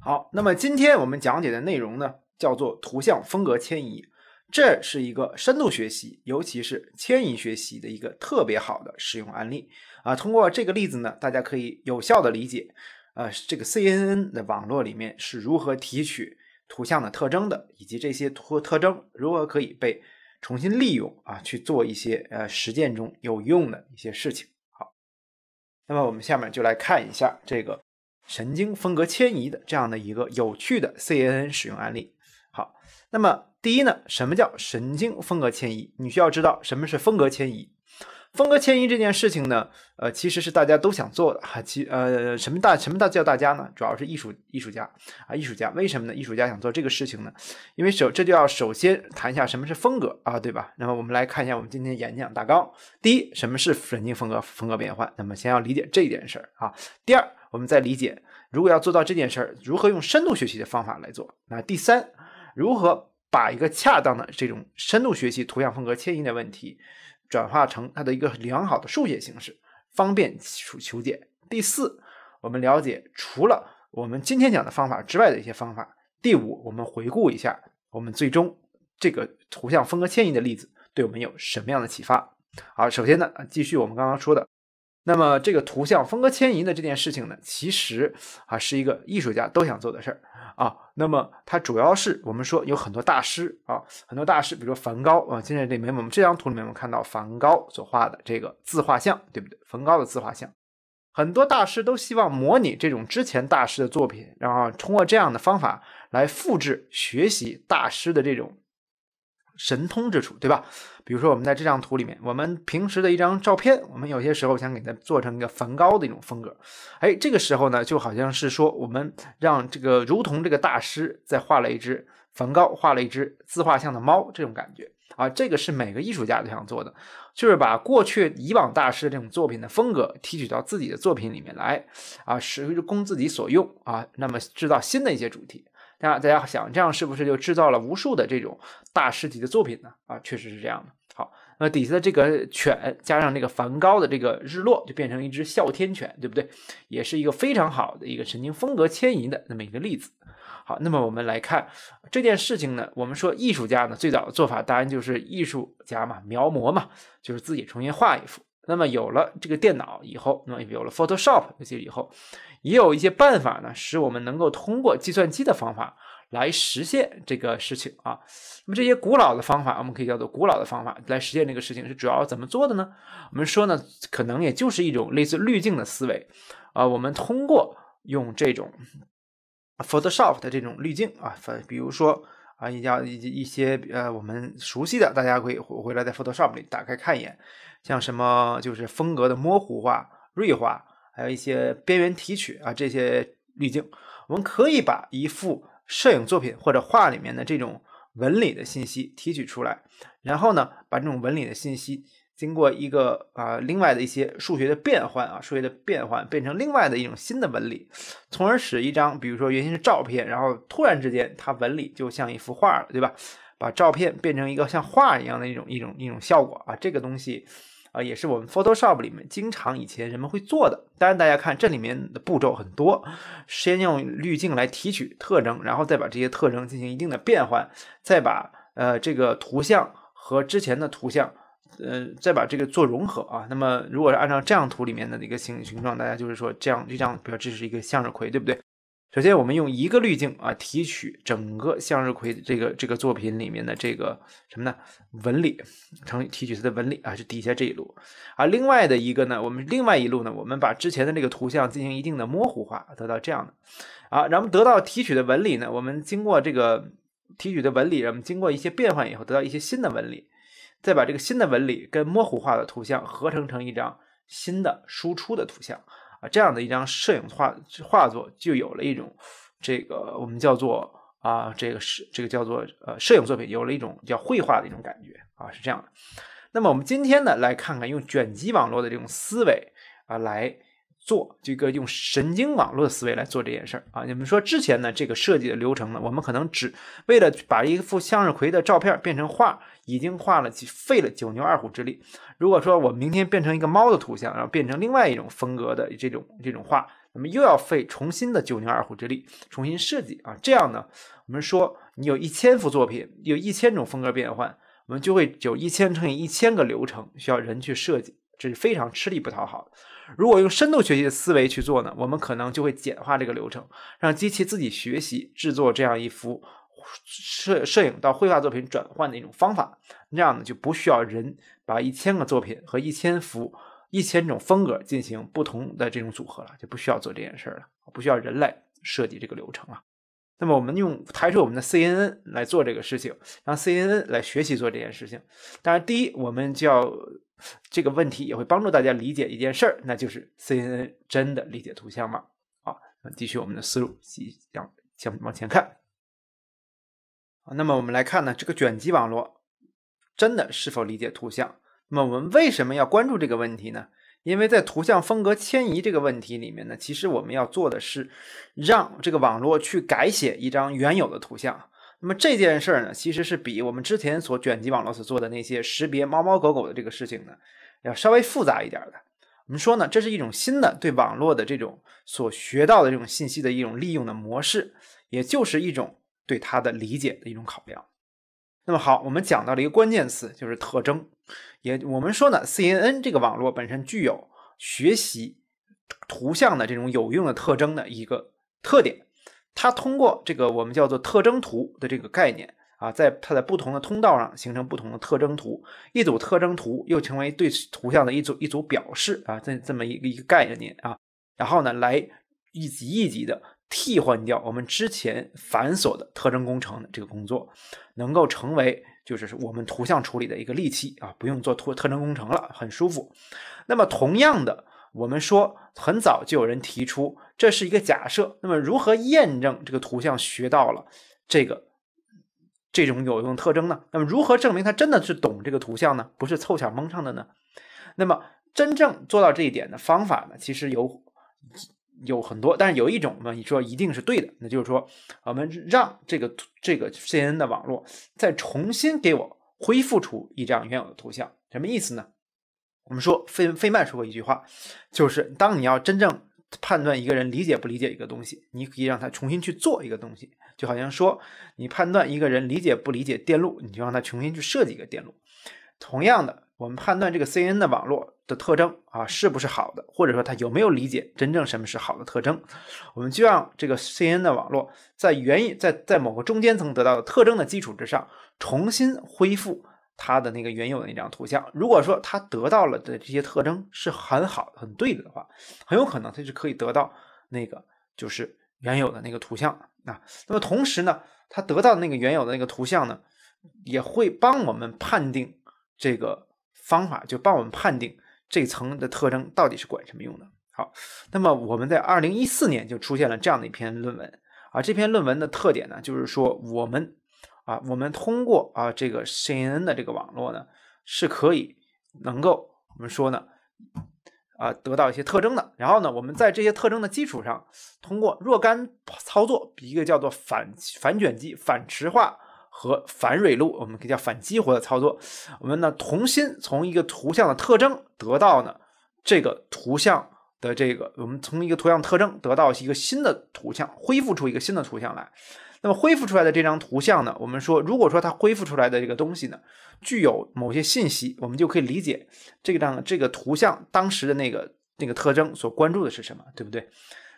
好，那么今天我们讲解的内容呢，叫做图像风格迁移，这是一个深度学习，尤其是迁移学习的一个特别好的使用案例啊。通过这个例子呢，大家可以有效的理解，呃，这个 CNN 的网络里面是如何提取图像的特征的，以及这些图特征如何可以被。重新利用啊，去做一些呃实践中有用的一些事情。好，那么我们下面就来看一下这个神经风格迁移的这样的一个有趣的 CNN 使用案例。好，那么第一呢，什么叫神经风格迁移？你需要知道什么是风格迁移。风格迁移这件事情呢，呃，其实是大家都想做的，哈。其呃，什么大什么大叫大家呢？主要是艺术艺术家啊，艺术家为什么呢？艺术家想做这个事情呢？因为首这就要首先谈一下什么是风格啊，对吧？那么我们来看一下我们今天演讲大纲：第一，什么是神经风格风格变换？那么先要理解这一点事儿啊。第二，我们再理解如果要做到这件事儿，如何用深度学习的方法来做？那第三，如何把一个恰当的这种深度学习图像风格迁移的问题？转化成它的一个良好的数学形式，方便求求解。第四，我们了解除了我们今天讲的方法之外的一些方法。第五，我们回顾一下我们最终这个图像风格迁移的例子对我们有什么样的启发？好，首先呢，继续我们刚刚说的。那么这个图像风格迁移的这件事情呢，其实啊是一个艺术家都想做的事儿啊。那么它主要是我们说有很多大师啊，很多大师，比如说梵高啊，现在这没我们这张图里面我们看到梵高所画的这个自画像，对不对？梵高的自画像，很多大师都希望模拟这种之前大师的作品，然后通过这样的方法来复制、学习大师的这种。神通之处，对吧？比如说，我们在这张图里面，我们平时的一张照片，我们有些时候想给它做成一个梵高的一种风格。哎，这个时候呢，就好像是说，我们让这个如同这个大师在画了一只梵高画了一只自画像的猫这种感觉啊，这个是每个艺术家都想做的，就是把过去以往大师这种作品的风格提取到自己的作品里面来啊，是供自己所用啊，那么制造新的一些主题。那大家想，这样是不是就制造了无数的这种大师级的作品呢？啊，确实是这样的。好，那底下的这个犬加上那个梵高的这个日落，就变成一只哮天犬，对不对？也是一个非常好的一个神经风格迁移的那么一个例子。好，那么我们来看这件事情呢，我们说艺术家呢最早的做法，当然就是艺术家嘛，描摹嘛，就是自己重新画一幅。那么有了这个电脑以后，那么有了 Photoshop，尤其以后，也有一些办法呢，使我们能够通过计算机的方法来实现这个事情啊。那么这些古老的方法，我们可以叫做古老的方法来实现这个事情，是主要怎么做的呢？我们说呢，可能也就是一种类似滤镜的思维啊，我们通过用这种 Photoshop 的这种滤镜啊，分比如说。啊，一家一一些呃，我们熟悉的，大家可以回来在 Photoshop 里打开看一眼，像什么就是风格的模糊化、锐化，还有一些边缘提取啊，这些滤镜，我们可以把一幅摄影作品或者画里面的这种纹理的信息提取出来，然后呢，把这种纹理的信息。经过一个啊，另外的一些数学的变换啊，数学的变换变成另外的一种新的纹理，从而使一张比如说原先是照片，然后突然之间它纹理就像一幅画了，对吧？把照片变成一个像画一样的一种一种一种效果啊，这个东西啊也是我们 Photoshop 里面经常以前人们会做的。当然大家看这里面的步骤很多，先用滤镜来提取特征，然后再把这些特征进行一定的变换，再把呃这个图像和之前的图像。呃，再把这个做融合啊。那么，如果是按照这样图里面的一个形形状，大家就是说这样，就像，比如这是一个向日葵，对不对？首先，我们用一个滤镜啊，提取整个向日葵这个这个作品里面的这个什么呢纹理，成提取它的纹理啊，是底下这一路啊。另外的一个呢，我们另外一路呢，我们把之前的这个图像进行一定的模糊化，得到这样的啊。然后得到提取的纹理呢，我们经过这个提取的纹理，我们经过一些变换以后，得到一些新的纹理。再把这个新的纹理跟模糊化的图像合成成一张新的输出的图像啊，这样的一张摄影画画作就有了一种这个我们叫做啊这个是这个叫做呃摄影作品有了一种叫绘画的一种感觉啊是这样的。那么我们今天呢来看看用卷积网络的这种思维啊来做这个用神经网络的思维来做这件事儿啊，你们说之前呢这个设计的流程呢，我们可能只为了把一幅向日葵的照片变成画。已经画了几费了九牛二虎之力。如果说我明天变成一个猫的图像，然后变成另外一种风格的这种这种画，那么又要费重新的九牛二虎之力，重新设计啊。这样呢，我们说你有一千幅作品，有一千种风格变换，我们就会有一千乘以一千个流程需要人去设计，这是非常吃力不讨好的。如果用深度学习的思维去做呢，我们可能就会简化这个流程，让机器自己学习制作这样一幅。摄摄影到绘画作品转换的一种方法，那样呢就不需要人把一千个作品和一千幅、一千种风格进行不同的这种组合了，就不需要做这件事了，不需要人类设计这个流程了。那么我们用抬出我们的 CNN 来做这个事情，让 CNN 来学习做这件事情。当然，第一，我们叫这个问题也会帮助大家理解一件事儿，那就是 CNN 真的理解图像吗？啊，继续我们的思路，向向往前看。那么我们来看呢，这个卷积网络真的是否理解图像？那么我们为什么要关注这个问题呢？因为在图像风格迁移这个问题里面呢，其实我们要做的是让这个网络去改写一张原有的图像。那么这件事儿呢，其实是比我们之前所卷积网络所做的那些识别猫猫狗狗的这个事情呢，要稍微复杂一点的。我们说呢，这是一种新的对网络的这种所学到的这种信息的一种利用的模式，也就是一种。对它的理解的一种考量。那么好，我们讲到了一个关键词，就是特征。也我们说呢，CNN 这个网络本身具有学习图像的这种有用的特征的一个特点。它通过这个我们叫做特征图的这个概念啊，在它在不同的通道上形成不同的特征图，一组特征图又成为对图像的一组一组表示啊，这这么一个一个概念啊，然后呢，来一级一级的。替换掉我们之前繁琐的特征工程的这个工作，能够成为就是我们图像处理的一个利器啊，不用做特特征工程了，很舒服。那么，同样的，我们说很早就有人提出，这是一个假设。那么，如何验证这个图像学到了这个这种有用特征呢？那么，如何证明他真的是懂这个图像呢？不是凑巧蒙上的呢？那么，真正做到这一点的方法呢？其实有。有很多，但是有一种，呢，你说一定是对的，那就是说，我们让这个这个 C N 的网络再重新给我恢复出一张原有的图像，什么意思呢？我们说，费费曼说过一句话，就是当你要真正判断一个人理解不理解一个东西，你可以让他重新去做一个东西，就好像说，你判断一个人理解不理解电路，你就让他重新去设计一个电路。同样的，我们判断这个 C N 的网络。的特征啊，是不是好的？或者说他有没有理解真正什么是好的特征？我们就让这个 CNN 的网络在原在在某个中间层得到的特征的基础之上，重新恢复它的那个原有的那张图像。如果说它得到了的这些特征是很好很对的话，很有可能它就可以得到那个就是原有的那个图像啊。那么同时呢，它得到的那个原有的那个图像呢，也会帮我们判定这个方法，就帮我们判定。这层的特征到底是管什么用的？好，那么我们在二零一四年就出现了这样的一篇论文啊。这篇论文的特点呢，就是说我们啊，我们通过啊这个 CNN 的这个网络呢，是可以能够我们说呢啊得到一些特征的。然后呢，我们在这些特征的基础上，通过若干操作，一个叫做反反卷积、反池化。和反蕊度，我们可以叫反激活的操作。我们呢，重新从一个图像的特征得到呢这个图像的这个，我们从一个图像特征得到一个新的图像，恢复出一个新的图像来。那么恢复出来的这张图像呢，我们说，如果说它恢复出来的这个东西呢，具有某些信息，我们就可以理解这张这个图像当时的那个那个特征所关注的是什么，对不对？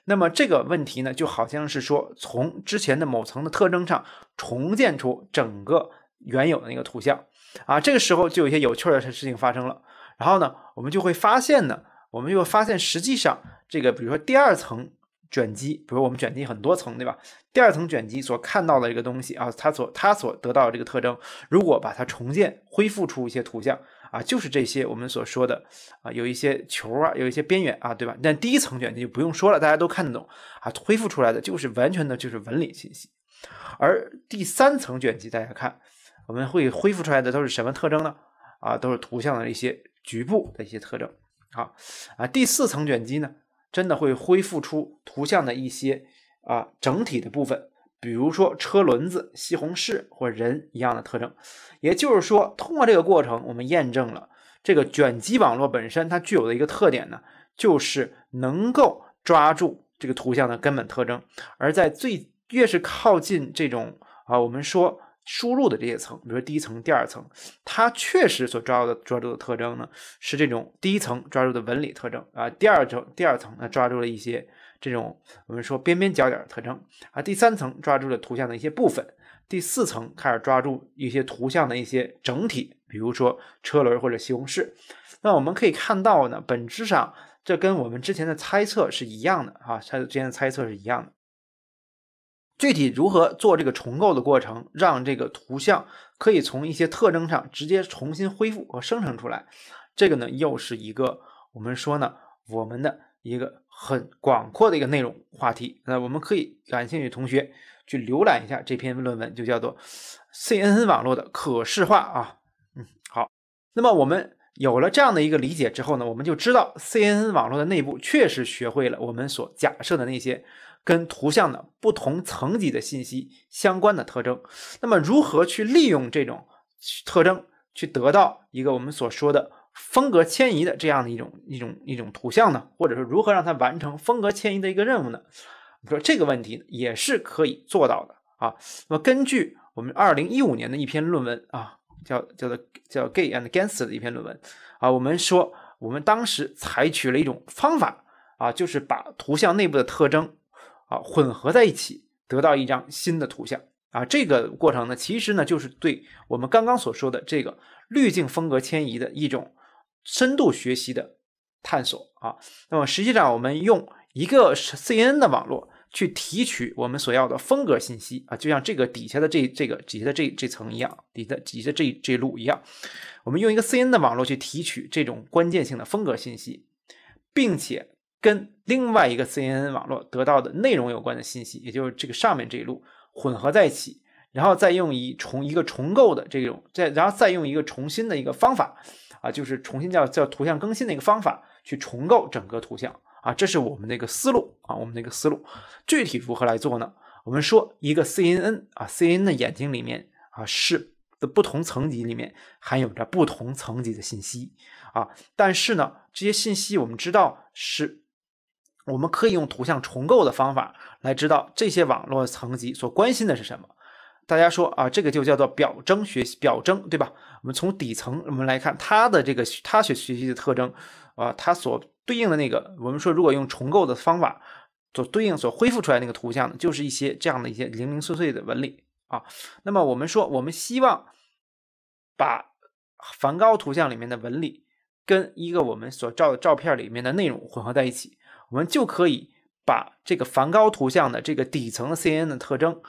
那么这个问题呢，就好像是说从之前的某层的特征上重建出整个原有的那个图像啊，这个时候就有一些有趣的事情发生了。然后呢，我们就会发现呢，我们就会发现实际上这个，比如说第二层卷积，比如我们卷积很多层，对吧？第二层卷积所看到的这个东西啊，它所它所得到的这个特征，如果把它重建恢复出一些图像。啊，就是这些我们所说的啊，有一些球啊，有一些边缘啊，对吧？但第一层卷积就不用说了，大家都看得懂啊，恢复出来的就是完全的就是纹理信息。而第三层卷积，大家看，我们会恢复出来的都是什么特征呢？啊，都是图像的一些局部的一些特征好啊，第四层卷积呢，真的会恢复出图像的一些啊整体的部分。比如说车轮子、西红柿或人一样的特征，也就是说，通过这个过程，我们验证了这个卷积网络本身它具有的一个特点呢，就是能够抓住这个图像的根本特征。而在最越是靠近这种啊，我们说输入的这些层，比如第一层、第二层，它确实所抓住的抓住的特征呢，是这种第一层抓住的纹理特征啊，第二层第二层呢抓住了一些。这种我们说边边角角的特征啊，第三层抓住了图像的一些部分，第四层开始抓住一些图像的一些整体，比如说车轮或者西红柿。那我们可以看到呢，本质上这跟我们之前的猜测是一样的啊，它之前的猜测是一样的。具体如何做这个重构的过程，让这个图像可以从一些特征上直接重新恢复和生成出来，这个呢又是一个我们说呢我们的。一个很广阔的一个内容话题，那我们可以感兴趣同学去浏览一下这篇论文，就叫做 CNN 网络的可视化啊。嗯，好。那么我们有了这样的一个理解之后呢，我们就知道 CNN 网络的内部确实学会了我们所假设的那些跟图像的不同层级的信息相关的特征。那么如何去利用这种特征去得到一个我们所说的？风格迁移的这样的一种一种一种图像呢，或者说如何让它完成风格迁移的一个任务呢？我们说这个问题也是可以做到的啊。那么根据我们二零一五年的一篇论文啊，叫叫做叫 Gay and Ganster 的一篇论文啊，我们说我们当时采取了一种方法啊，就是把图像内部的特征啊混合在一起，得到一张新的图像啊。这个过程呢，其实呢就是对我们刚刚所说的这个滤镜风格迁移的一种。深度学习的探索啊，那么实际上我们用一个 CNN 的网络去提取我们所要的风格信息啊，就像这个底下的这这个底下的这这层一样，底的底下的这这路一样，我们用一个 CNN 的网络去提取这种关键性的风格信息，并且跟另外一个 CNN 网络得到的内容有关的信息，也就是这个上面这一路混合在一起。然后再用一重一个重构的这种，再然后再用一个重新的一个方法啊，就是重新叫叫图像更新的一个方法去重构整个图像啊，这是我们的一个思路啊，我们的一个思路，具体如何来做呢？我们说一个 C N N 啊，C N 的眼睛里面啊是的不同层级里面含有着不同层级的信息啊，但是呢，这些信息我们知道是，我们可以用图像重构的方法来知道这些网络层级所关心的是什么。大家说啊，这个就叫做表征学习，表征对吧？我们从底层我们来看它的这个它学学习的特征啊，它所对应的那个，我们说如果用重构的方法，所对应所恢复出来那个图像，就是一些这样的一些零零碎碎的纹理啊。那么我们说，我们希望把梵高图像里面的纹理跟一个我们所照的照片里面的内容混合在一起，我们就可以把这个梵高图像的这个底层的 CNN 的特征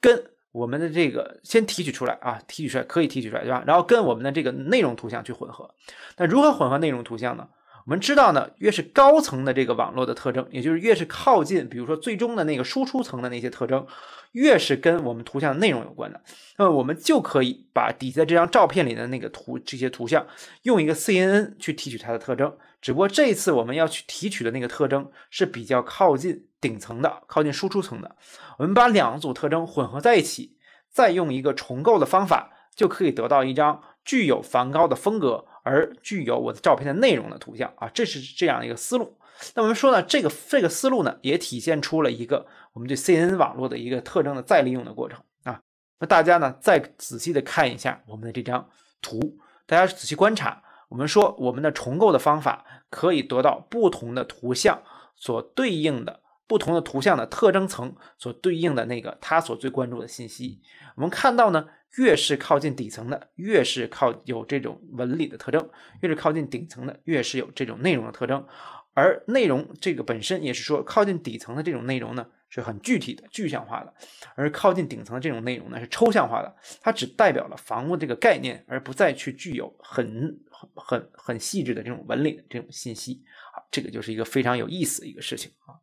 跟我们的这个先提取出来啊，提取出来可以提取出来，对吧？然后跟我们的这个内容图像去混合，那如何混合内容图像呢？我们知道呢，越是高层的这个网络的特征，也就是越是靠近，比如说最终的那个输出层的那些特征，越是跟我们图像内容有关的。那么我们就可以把底下这张照片里的那个图这些图像，用一个 CNN 去提取它的特征。只不过这次我们要去提取的那个特征是比较靠近顶层的，靠近输出层的。我们把两组特征混合在一起，再用一个重构的方法，就可以得到一张具有梵高的风格。而具有我的照片的内容的图像啊，这是这样一个思路。那我们说呢，这个这个思路呢，也体现出了一个我们对 CNN 网络的一个特征的再利用的过程啊。那大家呢，再仔细的看一下我们的这张图，大家仔细观察，我们说我们的重构的方法可以得到不同的图像所对应的不同的图像的特征层所对应的那个它所最关注的信息。我们看到呢。越是靠近底层的，越是靠有这种纹理的特征；越是靠近顶层的，越是有这种内容的特征。而内容这个本身也是说，靠近底层的这种内容呢，是很具体的、具象化的；而靠近顶层的这种内容呢，是抽象化的，它只代表了房屋这个概念，而不再去具有很很很细致的这种纹理的这种信息。啊，这个就是一个非常有意思的一个事情啊。